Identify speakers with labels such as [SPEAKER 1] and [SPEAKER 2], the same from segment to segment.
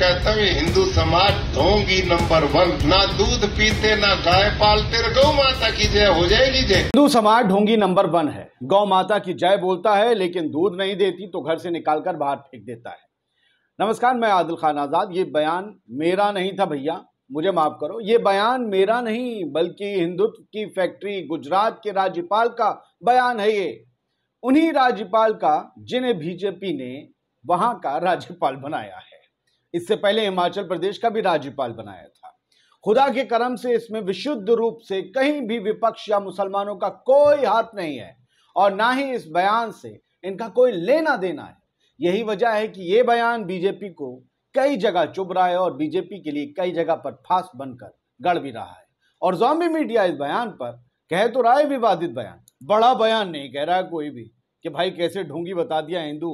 [SPEAKER 1] कहता हूँ हिंदू समाज ढोंगी नंबर वन ना दूध पीते ना गाय पालते गौ माता की जय हो जाएगी जय हिंदू समाज ढोंगी नंबर वन है गौ माता की जय बोलता है लेकिन दूध नहीं देती तो घर से निकालकर बाहर फेंक देता है नमस्कार मैं आदिल खान आजाद ये बयान मेरा नहीं था भैया मुझे माफ करो ये बयान मेरा नहीं बल्कि हिंदुत्व की फैक्ट्री गुजरात के राज्यपाल का बयान है ये उन्हीं राज्यपाल का जिन्हें बीजेपी ने वहां का राज्यपाल बनाया है इससे पहले हिमाचल प्रदेश का भी राज्यपाल बनाया था खुदा के कर्म से इसमें विशुद्ध रूप से कहीं भी विपक्ष या मुसलमानों का कोई हाथ नहीं है और ना ही इस बयान से इनका कोई लेना देना है यही वजह है कि ये बयान बीजेपी को कई जगह चुभ रहा है और बीजेपी के लिए कई जगह पर फांस बनकर गढ़ भी रहा है और जॉम्बी मीडिया इस बयान पर कह तो रहा है विवादित बयान बड़ा बयान नहीं कह रहा है कोई भी कि भाई कैसे ढोंगी बता दिया हिंदू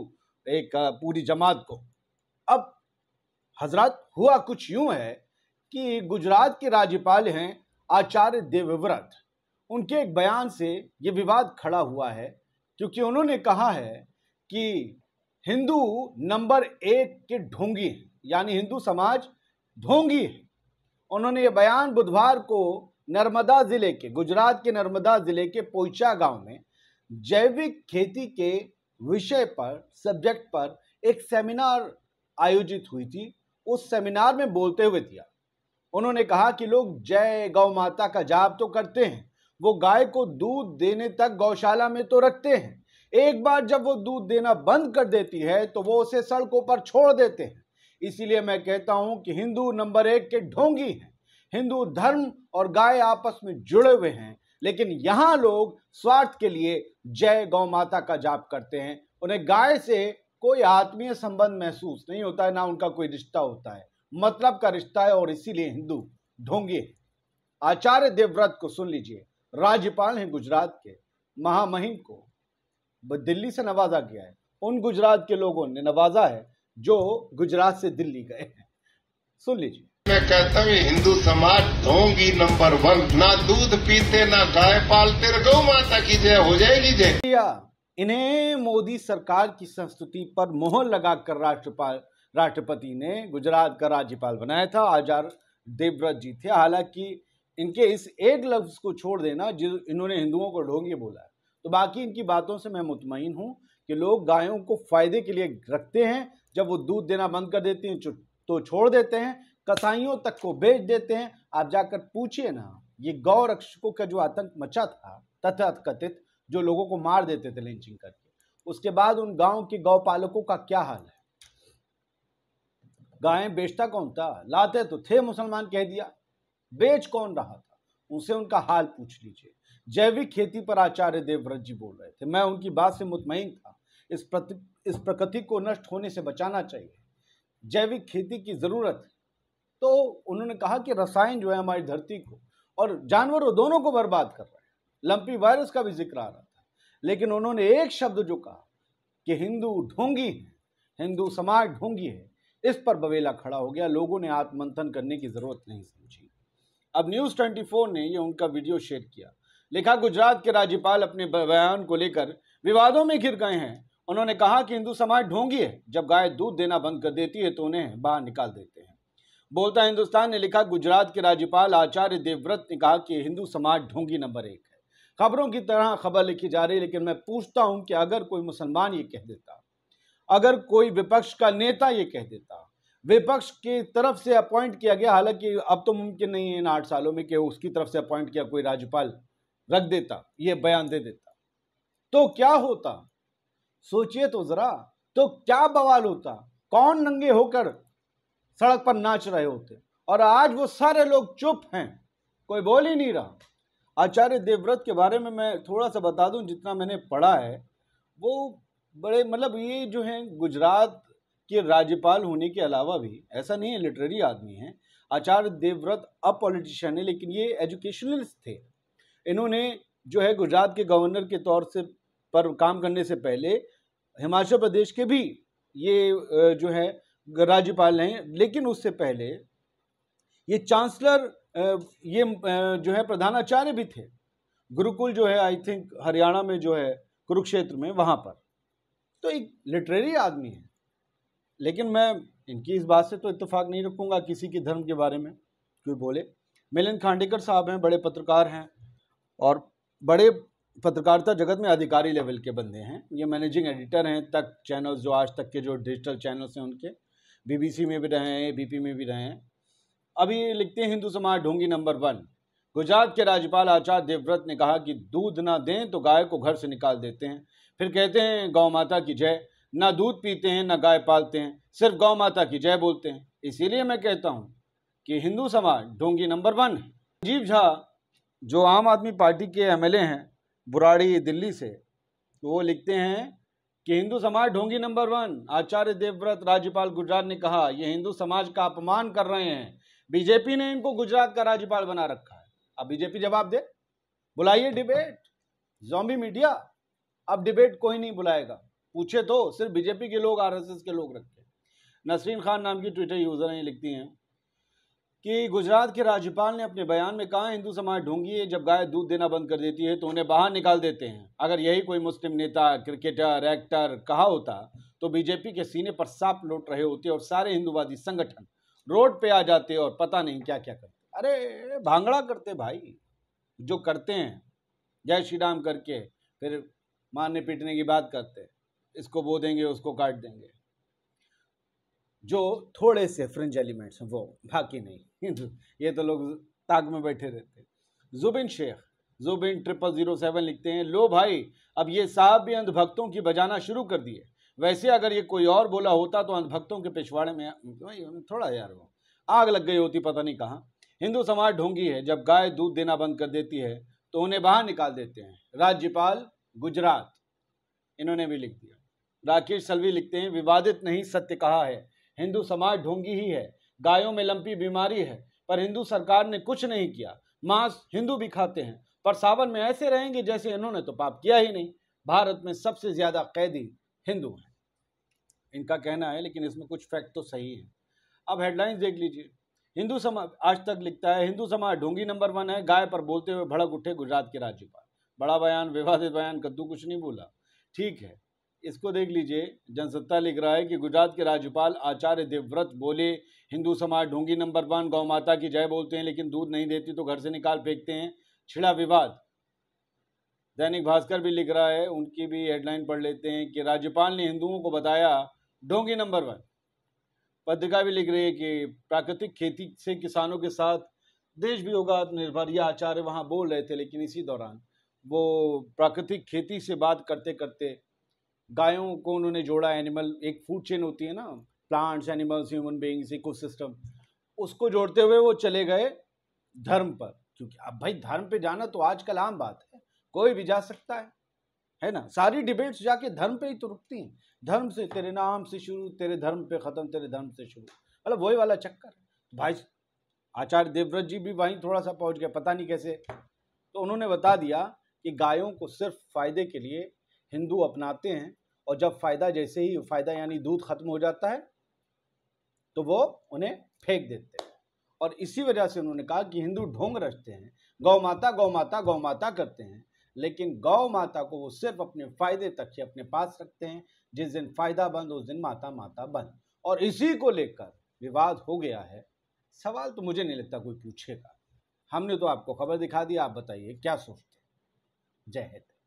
[SPEAKER 1] एक पूरी जमात को अब हजरत हुआ कुछ यूं है कि गुजरात के राज्यपाल हैं आचार्य देवव्रत उनके एक बयान से ये विवाद खड़ा हुआ है क्योंकि उन्होंने कहा है कि हिंदू नंबर एक के ढोंगी हैं यानी हिंदू समाज ढोंगी है उन्होंने ये बयान बुधवार को नर्मदा ज़िले के गुजरात के नर्मदा ज़िले के पोइचा गांव में जैविक खेती के विषय पर सब्जेक्ट पर एक सेमिनार आयोजित हुई थी उस सेमिनार में बोलते हुए दिया उन्होंने कहा कि लोग जय गौ माता का जाप तो करते हैं वो गाय को दूध देने तक गौशाला में तो रखते हैं एक बार जब वो दूध देना बंद कर देती है तो वो उसे सड़कों पर छोड़ देते हैं इसीलिए मैं कहता हूं कि हिंदू नंबर एक के ढोंगी हैं हिंदू धर्म और गाय आपस में जुड़े हुए हैं लेकिन यहाँ लोग स्वार्थ के लिए जय गौ माता का जाप करते हैं उन्हें गाय से कोई आत्मीय संबंध महसूस नहीं होता है ना उनका कोई रिश्ता होता है मतलब का रिश्ता है और इसीलिए हिंदू ढोंगे आचार्य देवव्रत को सुन लीजिए राज्यपाल हैं गुजरात के महामहिम को दिल्ली से नवाजा गया है उन गुजरात के लोगों ने नवाजा है जो गुजरात से दिल्ली गए हैं सुन लीजिए मैं कहता हूँ हिंदू समाज ढोंगी नंबर वन ना दूध पीते ना गाय पालते गौ माता की जय हो जाएगी जय इन्हें मोदी सरकार की संस्तुति पर मोहर लगाकर राष्ट्रपाल राष्ट्रपति ने गुजरात का राज्यपाल बनाया था आचार्य देवव्रत जी थे हालांकि इनके इस एक लफ्ज़ को छोड़ देना जिस इन्होंने हिंदुओं को ढोंगे बोला है तो बाकी इनकी बातों से मैं मुतमिन हूँ कि लोग गायों को फ़ायदे के लिए रखते हैं जब वो दूध देना बंद कर देती हैं तो छोड़ देते हैं कसाईयों तक को बेच देते हैं आप जाकर पूछिए ना ये गौ रक्षकों का जो आतंक मचा था तथा कथित जो लोगों को मार देते थे लिंचिंग करके उसके बाद उन गांव के गौपालकों का क्या हाल है गायें बेचता कौन था लाते तो थे मुसलमान कह दिया बेच कौन रहा था उनसे उनका हाल पूछ लीजिए जैविक खेती पर आचार्य देवव्रत जी बोल रहे थे मैं उनकी बात से मुतमिन था इस प्रति इस प्रकृति को नष्ट होने से बचाना चाहिए जैविक खेती की ज़रूरत है तो उन्होंने कहा कि रसायन जो है हमारी धरती को और जानवरों दोनों को बर्बाद कर रहा है लंपी वायरस का भी जिक्र आ रहा था लेकिन उन्होंने एक शब्द जो कहा कि हिंदू ढोंगी है हिंदू समाज ढोंगी है इस पर बवेला खड़ा हो गया लोगों ने आत्मंथन करने की ज़रूरत नहीं समझी अब न्यूज़ ट्वेंटी फोर ने यह उनका वीडियो शेयर किया लिखा गुजरात के राज्यपाल अपने बयान को लेकर विवादों में घिर गए हैं उन्होंने कहा कि हिंदू समाज ढोंगी है जब गाय दूध देना बंद कर देती है तो उन्हें बाहर निकाल देते हैं बोलता हिंदुस्तान ने लिखा गुजरात के राज्यपाल आचार्य देवव्रत ने कहा कि हिंदू समाज ढोंगी नंबर एक खबरों की तरह खबर लिखी जा रही है लेकिन मैं पूछता हूं कि अगर कोई मुसलमान ये कह देता अगर कोई विपक्ष का नेता ये कह देता विपक्ष की तरफ से अपॉइंट किया गया हालांकि अब तो मुमकिन नहीं है इन आठ सालों में कि उसकी तरफ से अपॉइंट किया कोई राज्यपाल रख देता ये बयान दे देता तो क्या होता सोचिए तो जरा तो क्या बवाल होता कौन नंगे होकर सड़क पर नाच रहे होते और आज वो सारे लोग चुप हैं कोई बोल ही नहीं रहा आचार्य देवव्रत के बारे में मैं थोड़ा सा बता दूं जितना मैंने पढ़ा है वो बड़े मतलब ये जो हैं गुजरात के राज्यपाल होने के अलावा भी ऐसा नहीं है लिटरेरी आदमी हैं आचार्य देवव्रत अब पॉलिटिशियन है लेकिन ये एजुकेशनलिस्ट थे इन्होंने जो है गुजरात के गवर्नर के तौर से पर काम करने से पहले हिमाचल प्रदेश के भी ये जो है राज्यपाल हैं लेकिन उससे पहले ये चांसलर ये जो है प्रधानाचार्य भी थे गुरुकुल जो है आई थिंक हरियाणा में जो है कुरुक्षेत्र में वहाँ पर तो एक लिटरेरी आदमी है लेकिन मैं इनकी इस बात से तो इत्तेफाक नहीं रखूँगा किसी के धर्म के बारे में कोई बोले मिलिंद खांडेकर साहब हैं बड़े पत्रकार हैं और बड़े पत्रकारिता जगत में अधिकारी लेवल के बंदे हैं ये मैनेजिंग एडिटर हैं तक चैनल्स जो आज तक के जो डिजिटल चैनल्स हैं उनके बीबीसी में भी रहे हैं एबीपी में भी रहे हैं अभी लिखते हैं हिंदू समाज ढोंगी नंबर वन गुजरात के राज्यपाल आचार्य देवव्रत ने कहा कि दूध ना दें तो गाय को घर से निकाल देते हैं फिर कहते हैं गौ माता की जय ना दूध पीते हैं ना गाय पालते हैं सिर्फ गौ माता की जय बोलते हैं इसीलिए मैं कहता हूँ कि हिंदू समाज ढोंगी नंबर वन है राजीव झा जो आम आदमी पार्टी के एमएलए हैं बुराड़ी दिल्ली से तो वो लिखते हैं कि हिंदू समाज ढोंगी नंबर वन आचार्य देवव्रत राज्यपाल गुजरात ने कहा यह हिंदू समाज का अपमान कर रहे हैं बीजेपी ने इनको गुजरात का राज्यपाल बना रखा है अब बीजेपी जवाब दे बुलाइए डिबेट जॉम्बी मीडिया अब डिबेट कोई नहीं बुलाएगा पूछे तो सिर्फ बीजेपी के लोग आरएसएस के लोग रखे नसरीन खान नाम की ट्विटर यूज़र ये लिखती हैं कि गुजरात के राज्यपाल ने अपने बयान में कहा हिंदू समाज ढूंगी है जब गाय दूध देना बंद कर देती है तो उन्हें बाहर निकाल देते हैं अगर यही कोई मुस्लिम नेता क्रिकेटर एक्टर कहा होता तो बीजेपी के सीने पर सांप लौट रहे होते और सारे हिंदुवादी संगठन रोड पे आ जाते और पता नहीं क्या क्या करते अरे भांगड़ा करते भाई जो करते हैं जय श्री राम करके फिर मारने पीटने की बात करते इसको बो देंगे उसको काट देंगे जो थोड़े से फ्रेंच एलिमेंट्स हैं वो बाकी नहीं ये तो लोग ताक में बैठे रहते Zubin Sheikh Zubin triple zero seven लिखते हैं लो भाई अब ये साहब भी अंधभक्तों की बजाना शुरू कर दिए वैसे अगर ये कोई और बोला होता तो अंधभक्तों के पिछवाड़े में थोड़ा यार वो आग लग गई होती पता नहीं कहाँ हिंदू समाज ढोंगी है जब गाय दूध देना बंद कर देती है तो उन्हें बाहर निकाल देते हैं राज्यपाल गुजरात इन्होंने भी लिख दिया राकेश सलवी लिखते हैं विवादित नहीं सत्य कहा है हिंदू समाज ढोंगी ही है गायों में लंपी बीमारी है पर हिंदू सरकार ने कुछ नहीं किया मांस हिंदू भी खाते हैं पर सावन में ऐसे रहेंगे जैसे इन्होंने तो पाप किया ही नहीं भारत में सबसे ज़्यादा कैदी हिंदू हैं इनका कहना है लेकिन इसमें कुछ फैक्ट तो सही है अब हेडलाइंस देख लीजिए हिंदू समाज आज तक लिखता है हिंदू समाज ढोंगी नंबर वन है गाय पर बोलते हुए भड़क उठे गुजरात के राज्यपाल बड़ा बयान विवादित बयान कद्दू कुछ नहीं बोला ठीक है इसको देख लीजिए जनसत्ता लिख रहा है कि गुजरात के राज्यपाल आचार्य देवव्रत बोले हिंदू समाज ढोंगी नंबर वन गौ माता की जय बोलते हैं लेकिन दूध नहीं देती तो घर से निकाल फेंकते हैं छिड़ा विवाद दैनिक भास्कर भी लिख रहा है उनकी भी हेडलाइन पढ़ लेते हैं कि राज्यपाल ने हिंदुओं को बताया ढोंगी नंबर वन पत्रिका भी लिख रही है कि प्राकृतिक खेती से किसानों के साथ देश भी होगा आत्मनिर्भर यह आचार्य वहाँ बोल रहे थे लेकिन इसी दौरान वो प्राकृतिक खेती से बात करते करते गायों को उन्होंने जोड़ा एनिमल एक फूड चेन होती है ना plants animals human beings ecosystem उसको जोड़ते हुए वो चले गए धर्म पर क्योंकि अब भाई धर्म पे जाना तो आजकल आम बात है कोई भी जा सकता है है ना सारी डिबेट्स जाके धर्म पे ही तो रुकती हैं धर्म से तेरे नाम से शुरू तेरे धर्म पे ख़त्म तेरे धर्म से शुरू मतलब वही वाला चक्कर भाई आचार्य देवव्रत जी भी वहीं थोड़ा सा पहुंच गए पता नहीं कैसे तो उन्होंने बता दिया कि गायों को सिर्फ फ़ायदे के लिए हिंदू अपनाते हैं और जब फ़ायदा जैसे ही फ़ायदा यानी दूध ख़त्म हो जाता है तो वो उन्हें फेंक देते और इसी वजह से उन्होंने कहा कि हिंदू ढोंग रचते हैं गौ माता गौ माता गौ माता करते हैं लेकिन गौ माता को वो सिर्फ अपने फायदे तक ही अपने पास रखते हैं जिस दिन फायदा बंद उस दिन माता माता बंद और इसी को लेकर विवाद हो गया है सवाल तो मुझे नहीं लगता कोई पूछेगा हमने तो आपको खबर दिखा दी आप बताइए क्या सोचते हैं जय हिंद